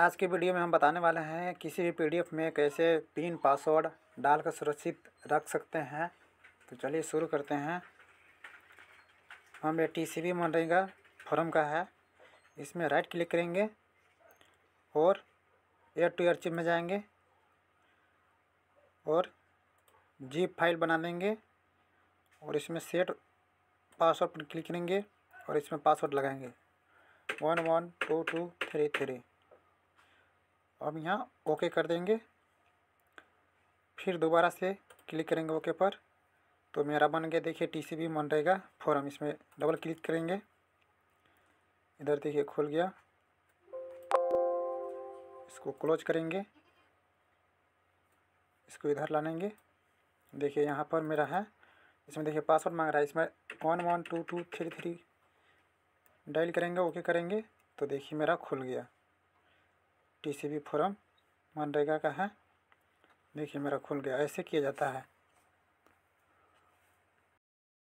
आज के वीडियो में हम बताने वाले हैं किसी भी पीडीएफ में कैसे पिन पासवर्ड डालकर सुरक्षित रख सकते हैं तो चलिए शुरू करते हैं हम ये टी सी बी फॉर्म का है इसमें राइट क्लिक करेंगे और एयर टू एयर चिप में जाएंगे और जीप फाइल बना देंगे और इसमें सेट पासवर्ड पर क्लिक करेंगे और इसमें पासवर्ड लगाएंगे one one two two three three अब यहाँ ओके कर देंगे फिर दोबारा से क्लिक करेंगे ओके पर तो मेरा बन गया देखिए टी सी भी मन रहेगा फॉर्म इसमें डबल क्लिक करेंगे इधर देखिए खुल गया इसको क्लोज करेंगे इसको इधर लानेंगे देखिए यहाँ पर मेरा है इसमें देखिए पासवर्ड मांग रहा है इसमें one one two two three three dial करेंगे ओके करेंगे तो देखिए मेरा खुल गया टीसीबी फॉर्म मनरेगा का है देखिए मेरा खुल गया ऐसे किया जाता है